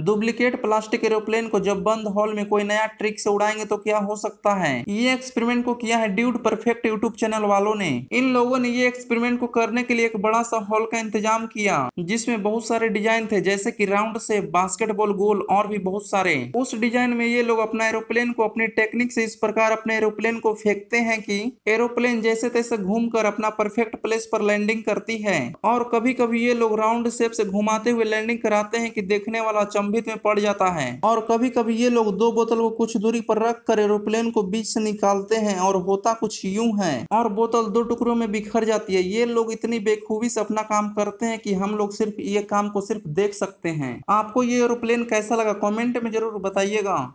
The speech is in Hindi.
डुप्लीकेट प्लास्टिक एरोप्लेन को जब बंद हॉल में कोई नया ट्रिक से उड़ाएंगे तो क्या हो सकता है ये एक्सपेरिमेंट को किया है ड्यूड परफेक्ट यूट्यूब चैनल वालों ने इन लोगों ने ये एक्सपेरिमेंट को करने के लिए एक बड़ा सा हॉल का इंतजाम किया जिसमें बहुत सारे डिजाइन थे जैसे कि राउंड से बास्केटबॉल गोल और भी बहुत सारे उस डिजाइन में ये लोग अपना एरोप्लेन को अपनी टेक्निक से इस प्रकार अपने एरोप्लेन को फेंकते हैं की एरोप्लेन जैसे तैसे घूम कर अपना परफेक्ट प्लेस पर लैंडिंग करती है और कभी कभी ये लोग राउंड शेप से घुमाते हुए लैंडिंग कराते हैं की देखने वाला अचंभित में पड़ जाता है और कभी कभी ये लोग दो बोतल को कुछ दूरी पर रख कर एरोप्लेन को बीच से निकालते हैं और होता कुछ यूं है और बोतल दो टुकड़ों में बिखर जाती है ये लोग इतनी बेखूबी से अपना काम करते हैं कि हम लोग सिर्फ ये काम को सिर्फ देख सकते हैं आपको ये एरोप्लेन कैसा लगा कॉमेंट में जरूर बताइएगा